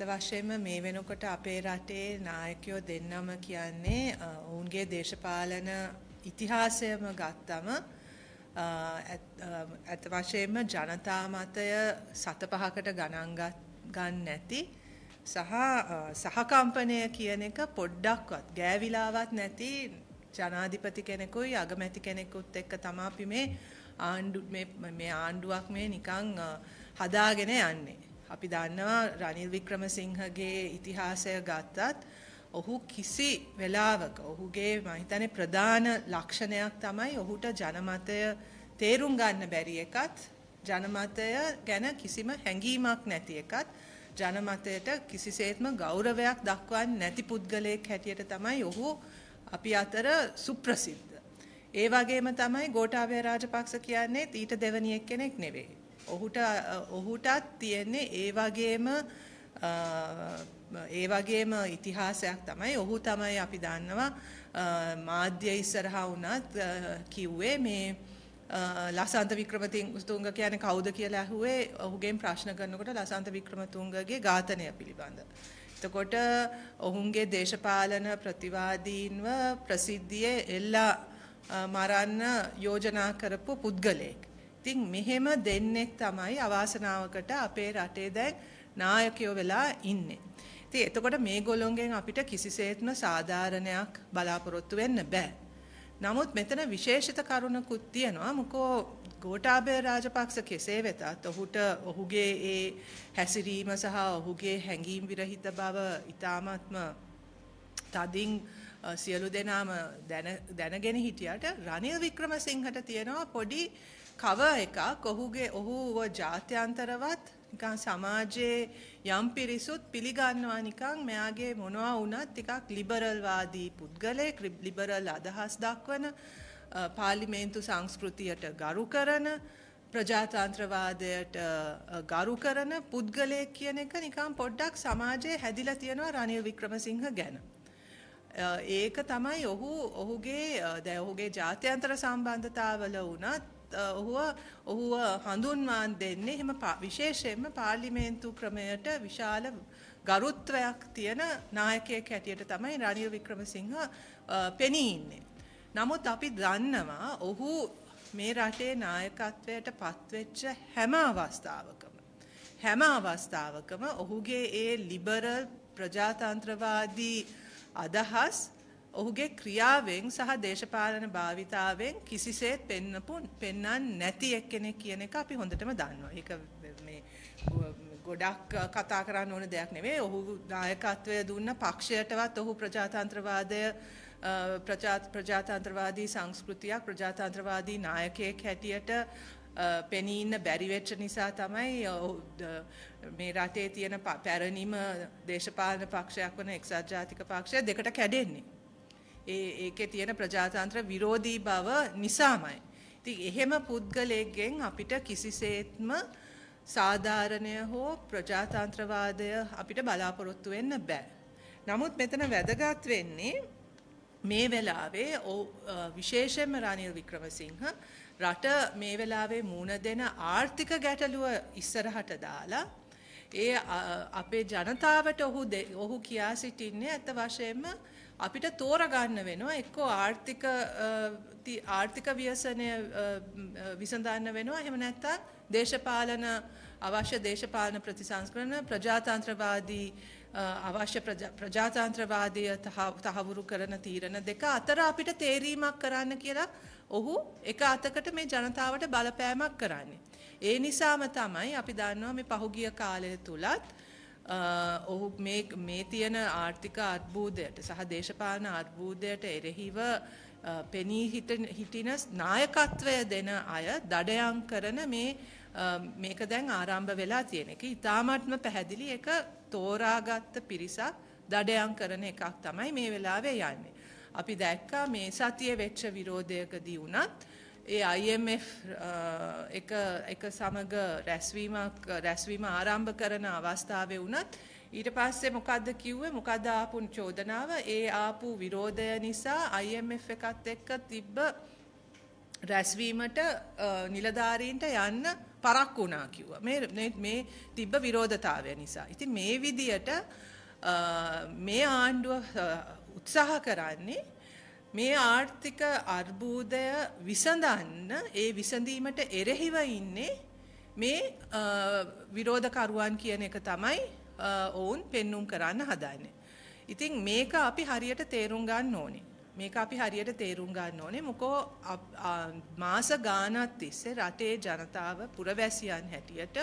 ඇත්ත වශයෙන්ම මේ වෙනකොට අපේ රටේ නායකයෝ දෙන්නම කියන්නේ ඔවුන්ගේ දේශපාලන ඉතිහාසයම ගත්තම ඇත වශයෙන්ම ජනතා මතය සත පහකට ගණන් ගන්න නැති සහ සහකම්පනය කියන එක පොඩ්ඩක්වත් ගෑවිලාවත් නැති ජනාධිපති කෙනෙකුයි අගමැති කෙනෙකුත් එක්ක තමයි මේ ආණ්ඩු මේ ආණ්ඩුවක් මේ නිකන් හදාගෙන යන්නේ. අපි දන්නවා රනිල් වික්‍රමසිංහගේ ඉතිහාසය ගත්තත් ඔහු කිසි වෙලාවක ඔහුගේ මහිතනේ ප්‍රධාන ලක්ෂණයක් තමයි ඔහුට ජනමතය තේරුම් ගන්න බැරි එකත් ජනමතය ගැන කිසිම හැඟීමක් නැති එකත් ජනමතයට කිසිසේත්ම ගෞරවයක් දක්වන්නේ නැති පුද්ගලයෙක් හැටියට තමයි ඔහු අපි අතර සුප්‍රසිද්ධ. ඒ වගේම තමයි ගෝඨාභය රාජපක්ෂ කියන්නේ ඊට දෙවණියෙක් කෙනෙක් නෙවෙයි. ඔහුට ඔහුටත් තියෙන්නේ ඒ වගේම ඒ වගේම ඉතිහාසයක් තමයි ඔහු තමයි අපි දන්නවා මාධ්‍ය ඉස්සරහා වුණත් කිව්වේ මේ ලසන්ත වික්‍රමතුංග කියන්නේ කවුද කියලා ඇහුවේ ඔහුගෙන් ප්‍රශ්න කරනකොට ලසන්ත වික්‍රමතුංගගේ ඝාතනය පිළිබඳ. එතකොට ඔහුන්ගේ දේශපාලන ප්‍රතිවාදීන්ව ප්‍රසිද්ධියේ එල්ලා මරන්න යෝජනා කරපු පුද්ගලයෙක්. ඉතින් මෙහෙම දෙන්නෙක් තමයි අවාසනාවකට අපේ රටේ දැන් නායකයෝ වෙලා ඉන්නේ. ඉතින් එතකොට මේගොල්ලොන්ගෙන් අපිට කිසිසේත්ම සාධාරණයක් බලාපොරොත්තු වෙන්න බෑ. නමුත් මෙතන විශේෂිත කරුණකුත් තියෙනවා. මොකෝ ගෝඨාභය රාජපක්ෂ කෙසේ වෙතත් ඔහුට ඔහුගේ ඒ හැසිරීම සහ ඔහුගේ හැඟීම් විරහිත බව ඊ타මාත්ම තදින් සියලු දෙනාම දැනගෙන හිටියට රනිල් වික්‍රමසිංහට තියෙනවා පොඩි කව එකක් ඔහුගේ ඔහුව ජාත්‍යන්තරවත් නිකන් සමාජයේ යම් පිරිසුත් පිළිගන්නවා නිකන් මෙයාගේ මොනවා වුණත් ටිකක් ලිබරල් වාදී පුද්ගලයෙක් ලිබරල් අදහස් දක්වන පාර්ලිමේන්තු සංස්කෘතියට ගරු කරන ප්‍රජාතන්ත්‍රවාදයට ගරු කරන පුද්ගලයෙක් කියන එක නිකන් පොඩ්ඩක් සමාජයේ හැදිලා තියෙනවා රනිල් වික්‍රමසිංහ ගැන. ඒක තමයි ඔහු ඔහුගේ දැන් ඔහුගේ ජාත්‍යන්තර සම්බන්ධතාවල වුණත් ඔහුව ඔහුව හඳුන්වා දෙන්නේ එහෙම විශේෂයෙන්ම පාර්ලිමේන්තු ක්‍රමයට විශාල ගරුත්වයක් තියෙන නායකයෙක් හැටියට තමයි රනිල් වික්‍රමසිංහ පෙනී ඉන්නේ. නමුත් අපි දන්නවා ඔහු මේ රටේ නායකත්වයට පත්වෙච්ච හැම අවස්ථාවකම හැම අවස්ථාවකම ඔහුගේ ඒ ලිබරල් ප්‍රජාතන්ත්‍රවාදී අදහස් ඔහුගේ ක්‍රියාවෙන් සහ දේශපාලන භාවිතාවෙන් කිසිසේත් පෙන්නපු පෙන්වන්න නැති එක්කෙනෙක් කියන එක අපි හොඳටම දන්නවා. ඒක මේ ගොඩක් කතා කරන්න ඕන දෙයක් නෙවෙයි. ඔහු නායකත්වය දුන්න පක්ෂයටවත් ඔහු ප්‍රජාතන්ත්‍රවාදය ප්‍රජාතන්ත්‍රවාදී සංස්කෘතියක් ප්‍රජාතන්ත්‍රවාදී නායකයෙක් හැටියට පෙනී ඉන්න බැරි වෙච්ච නිසා තමයි මේ රටේ තියෙන පැරණිම දේශපාලන පක්ෂයක් වන එක්සත් ජාතික පක්ෂය දෙකට කැඩෙන්නේ. ඒ ඒකේ තියෙන ප්‍රජාතන්ත්‍ර විරෝධී බව නිසාමයි. ඉතින් එහෙම පුද්ගලයෙක්ගෙන් අපිට කිසිසේත්ම සාධාරණය හෝ ප්‍රජාතන්ත්‍රවාදය අපිට බලාපොරොත්තු වෙන්න බෑ. නමුත් මෙතන වැදගත් වෙන්නේ මේ වෙලාවේ විශේෂයෙන්ම රනිල් වික්‍රමසිංහ රට මේ වෙලාවේ මුණ දෙන ආර්ථික ගැටලුව ඉස්සරහට දාලා ඒ අපේ ජනතාවට ඔහු ඔහු කියා සිටින්නේ අත වශයෙන්ම අපිට තෝරගන්න වෙනවා එක්කෝ ආර්ථික ආර්ථික ව්‍යසනය විසඳන්න වෙනවා එහෙම නැත්තම් දේශපාලන අවශ්‍ය දේශපාලන ප්‍රතිසංස්කරණ ප්‍රජාතන්ත්‍රවාදී අවශ්‍ය ප්‍රජාතන්ත්‍රවාදය තහවුරු කරන තීරණ දෙක අතර අපිට තේරීමක් කරන්න කියලා ඔහු එක අතකට මේ ජනතාවට බලපෑමක් කරන්නේ. ඒ නිසාම තමයි අපි දන්නවා මේ පහුගිය කාලය තුලත් ඔහු මේ තියෙන ආර්ථික අත්බූදයට සහ දේශපාලන අත්බූදයට එරෙහිව පෙනී හිටින නායකත්වය දෙන අය දඩයම් කරන මේ මේක දැන් ආරම්භ වෙලා තියෙන එක ඉතාමත්ම පැහැදිලි එක තෝරාගත්ත පිරිසක් දඩයම් කරන එකක් තමයි මේ වෙලාවේ යන්නේ. අපි දැක්කා මේ සතිය වෙච්ච විරෝධයකදී වුණත් ඒ IMF uh, එක එක සමග රැස්වීමක් රැස්වීම ආරම්භ කරන අවස්ථාවේ වුණත් ඊට පස්සේ මොකද්ද කිව්වේ මොකද්ද ආපු චෝදනාව ඒ ආපු විරෝධය නිසා IMF එකත් එක්ක තිබ්බ රැස්වීමට uh, නිලධාරීන්ට යන්න පරක් වුණා කිව්වා. මේ මේ තිබ්බ විරෝධතාවය නිසා. ඉතින් මේ විදියට uh, මේ ආණ්ඩුව උත්සාහ කරන්නේ මේ ආර්ථික අර්බුදය විසඳන්න ඒ විසඳීමට එරෙහිව ඉන්නේ මේ විරෝධකරුවන් කියන එක තමයි ඔවුන් පෙන්눔 කරන්න හදන්නේ. ඉතින් මේක අපි හරියට තේරුම් ගන්න ඕනේ. මේක අපි හරියට තේරුම් ගන්න ඕනේ. මොකෝ මාස ගාණක් තිස්සේ රටේ ජනතාව පුරවැසියන් හැටියට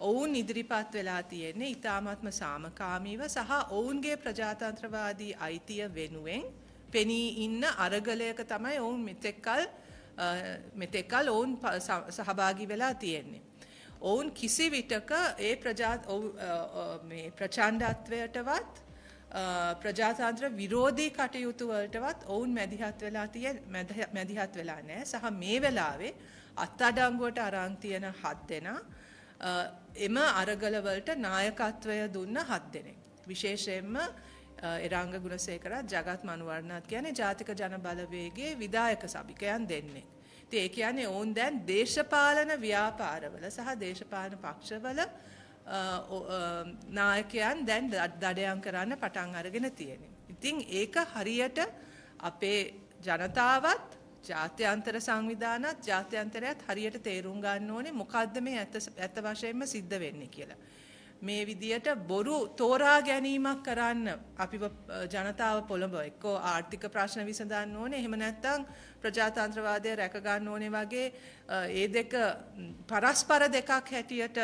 ඔවුන් ඉදිරිපත් වෙලා තියෙන්නේ ඊ타මාත්ම සාමකාමීව සහ ඔවුන්ගේ ප්‍රජාතන්ත්‍රවාදී අයිතිය වෙනුවෙන් පෙනී ඉන්න අරගලයක තමයි ඔවුන් මෙතෙක්කල් මෙතෙක්කල් ඔවුන් සහභාගි වෙලා තියෙන්නේ. ඔවුන් කිසි විටක ඒ ප්‍රචාණ්ඩත්වයටවත් ප්‍රජාතන්ත්‍ර විරෝධී කටයුතුවලටවත් ඔවුන් මැදිහත් වෙලා තිය මැදිහත් වෙලා නෑ සහ මේ වෙලාවේ අත් අඩංගුවට අරන් තියෙන හත් දෙනා එම අරගලවලට නායකත්වය දුන්න හත් දෙනෙක්. විශේෂයෙන්ම එරංග ගුණසේකරත් ජගත් මනුවරණත් කියන්නේ ජාතික ජන බලවේගයේ විදායක සභිකයන් දෙන්නේ. ඉතින් ඒ කියන්නේ ඔවුන් දැන් දේශපාලන ව්‍යාපාරවල සහ දේශපාලන පක්ෂවල නායකයන් දැන් දඩයම් කරන්න පටන් අරගෙන තියෙනවා. ඉතින් ඒක හරියට අපේ ජනතාවත් ජාත්‍යන්තර සංවිධානත් ජාත්‍යන්තරයත් හරියට තේරුම් ගන්න ඕනේ මොකද්ද මේ ඇත්ත වශයෙන්ම සිද්ධ වෙන්නේ කියලා. මේ විදියට බොරු තෝරා ගැනීමක් කරන්න අපි ජනතාව පොළඹ එක්කෝ ආර්ථික ප්‍රශ්න විසඳන්න ඕනේ එහෙම නැත්නම් ප්‍රජාතන්ත්‍රවාදය රැක ගන්න ඕනේ වගේ ඒ දෙක පරස්පර දෙකක් හැටියට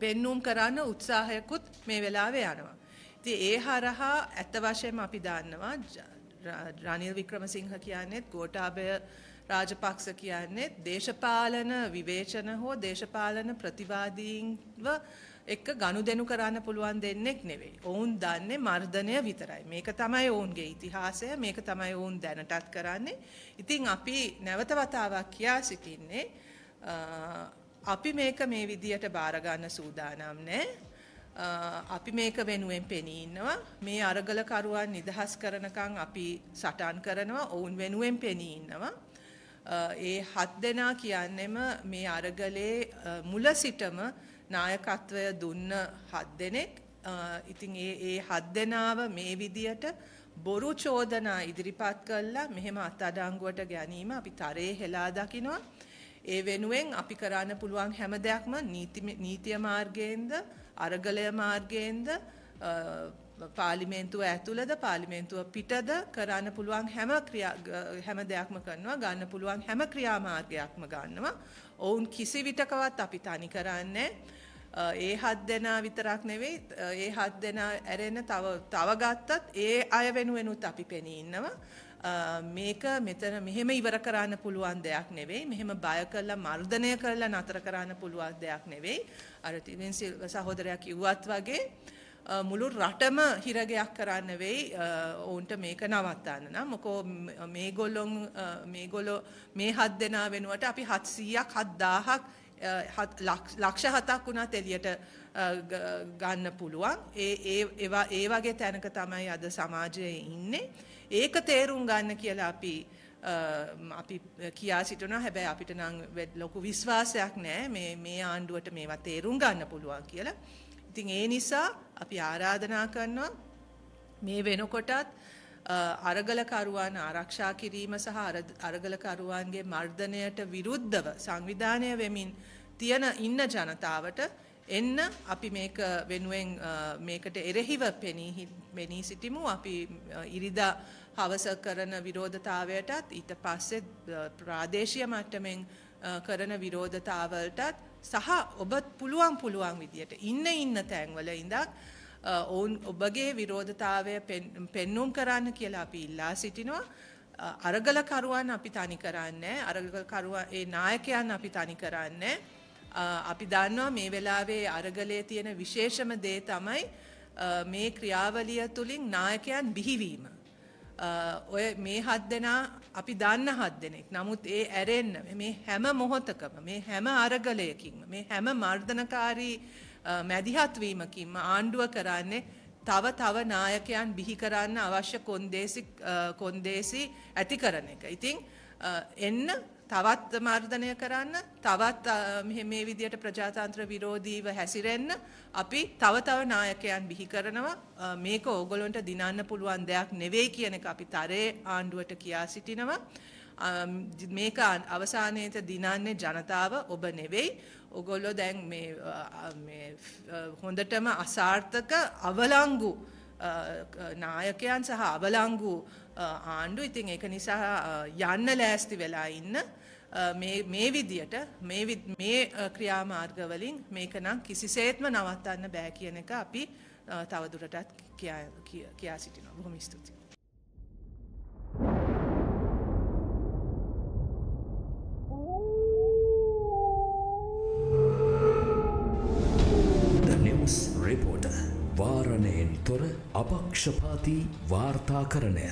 පෙන්눔 කරන්න උත්සාහයකුත් මේ වෙලාවේ යනවා. ඉතින් ඒ හරහා ඇත්ත වශයෙන්ම අපි දන්නවා රනිල් වික්‍රමසිංහ කියන්නේත් ගෝඨාභය රාජපක්ෂ කියන්නේ දේශපාලන විවේචන හෝ දේශපාලන ප්‍රතිවාදීන්ව එක්ක ගනුදෙනු කරන්න පුළුවන් දෙන්නෙක් නෙවෙයි. ඔවුන් දන්නේ මර්ධනය විතරයි. මේක තමයි ඔවුන්ගේ ඉතිහාසය, මේක තමයි ඔවුන් දැනටත් කරන්නේ. ඉතින් අපි නැවත වතාවක් කියා සිටින්නේ අපි මේක මේ විදියට බාර ගන්න සූදානම් නැහැ. අපි මේක වෙනුවෙන් පෙනී ඉන්නවා මේ අරගලකරුවන් නිදහස් කරනකම් අපි සටන් කරනවා ඔවුන් වෙනුවෙන් පෙනී ඉන්නවා ඒ හත් දෙනා කියන්නෙම මේ අරගලේ මුල සිටම නායකත්වය දුන්න හත් දෙනෙක් ඉතින් ඒ ඒ හත් දෙනාව මේ විදියට බොරු චෝදනා ඉදිරිපත් කළා මෙහෙම අත්අඩංගුවට ගැනීම අපි තරේ හෙලා දකිනවා ඒ වෙනුවෙන් අපි කරන්න පුළුවන් හැම දෙයක්ම නීති නීතිය මාර්ගයෙන්ද අරගලය මාර්ගයෙන්ද පාර්ලිමේන්තුව ඇතුළද පාර්ලිමේන්තුව පිටද කරන්න පුළුවන් හැම හැම දෙයක්ම කරනවා ගන්න පුළුවන් හැම ක්‍රියාමාර්ගයක්ම ගන්නවා ඔවුන් කිසි විටකවත් අපි තනි කරන්නේ ඒ හත් දෙනා විතරක් නෙවෙයි ඒ හත් දෙනා ඇරෙන තව තව ගත්තත් ඒ අය වෙනුවෙනුත් අපි පෙනී ඉන්නවා මේක මෙතන මෙහෙම ඉවර කරන්න පුළුවන් දෙයක් නෙවෙයි මෙහෙම බය කරලා මර්ධනය කරලා නතර කරන්න පුළුවන් දෙයක් නෙවෙයි අර තිවෙන් සහෝදරයා කිව්වත් වගේ මුළු රටම හිරගයක් කරන්න වෙයි ඔවුන්ට මේක නවත්තන්න නම් මොකෝ මේගොල්ලොන් මේගොලො මේ හත් දෙනා වෙනුවට අපි හත්සීයක් හත්දාහක් ලක්ෂ හතක් වුණත් එලියට ගන්න පුළුවන් ඒ ඒ වගේ තැනක තමයි අද සමාජයේ ඉන්නේ ඒක තේරුම් ගන්න කියලා අපි අපි කියා සිටන හැබැයි අපිට නම් ලොකු විශ්වාසයක් නෑ මේ මේ ආණ්ඩුවට මේවා තේරුම් ගන්න පුළුවන් කියලා ඉතින් ඒ නිසා අපි ආරාධනා කරනවා මේ වෙනකොටත් අරගලකරුවන් ආරක්ෂා කිරීම සහ අරගලකරුවන්ගේ මර්ධනයට විරුද්ධව සංවිධානය වෙමින් තියෙන ඉන්න ජනතාවට එන්න අපි මේක වෙනුවෙන් මේකට එරෙහිව පෙනී සිටිමු අපි ඉරිදා හවස කරන විරෝධතාවයටත් ඊට පස්සෙ ප්‍රාදේශීය මට්ටමෙන් කරන විරෝධතාවලටත් සහ ඔබත් පුළුවන් පුළුවන් විදියට ඉන්න ඉන්න තැන්වල ඉඳක් ඔවුන් ඔබගේ විරෝධතාවය පෙන්නුම් කරන්න කියලා අපි ඉල්ලා සිටිනවා. අරගලකරුවන් අපි තනි කරන්නේ අරගලකරුවා ඒ නායකයන් අපි තනි කරන්නේ අපි දන්නවා මේ වෙලාවේ අරගලයේ තියෙන විශේෂම දේ තමයි මේ ක්‍රියාවලිය තුලින් නායකයන් බිහිවීම. ඔය මේ හත් දෙනා අපි දන්න හත් දෙනෙක්. නමුත් ඒ ඇරෙන්න මේ හැම මොහොතකම මේ හැම අරගලයකින්ම මේ හැම මර්ධනකාරී මැදිහත් වීමකින්ම ආණ්ඩුව කරන්නේ තව තව නායකයන් බිහි කරන්න අවශ්‍ය කොන්දේසි කොන්දේසි ඇති කරන එක. ඉතින් එන්න තවත් මර්ධනය කරන්න තවත් මේ විදියට ප්‍රජාතන්ත්‍ර විරෝධීව හැසිරෙන්න අපි තව තව නායකයන් බිහි කරනවා මේක ඕගොල්ලොන්ට දිනන්න පුළුවන් දෙයක් නෙවෙයි කියන එක අපි තරයේ ආණ්ඩුවට කියා සිටිනවා මේක අවසානයේත දිනන්නේ ජනතාව ඔබ නෙවෙයි ඔගොල්ලෝ දැන් මේ හොඳටම අසාර්ථක අවලංගු නායකයන් සහ අවලංගු ආණ්ඩු ඉතින් ඒක නිසා යන්න ලෑස්ති වෙලා ඉන්න මේ මේ විදියට මේ මේ ක්‍රියාමාර්ග වලින් මේක නම් කිසිසේත්ම නවත්තන්න බෑ කියන එක අපි තවදුරටත් කියා සිටිනවා. බොහොම ස්තුතියි. වාරණයෙන් තොර අපක්ෂපාති වාර්තාකරණය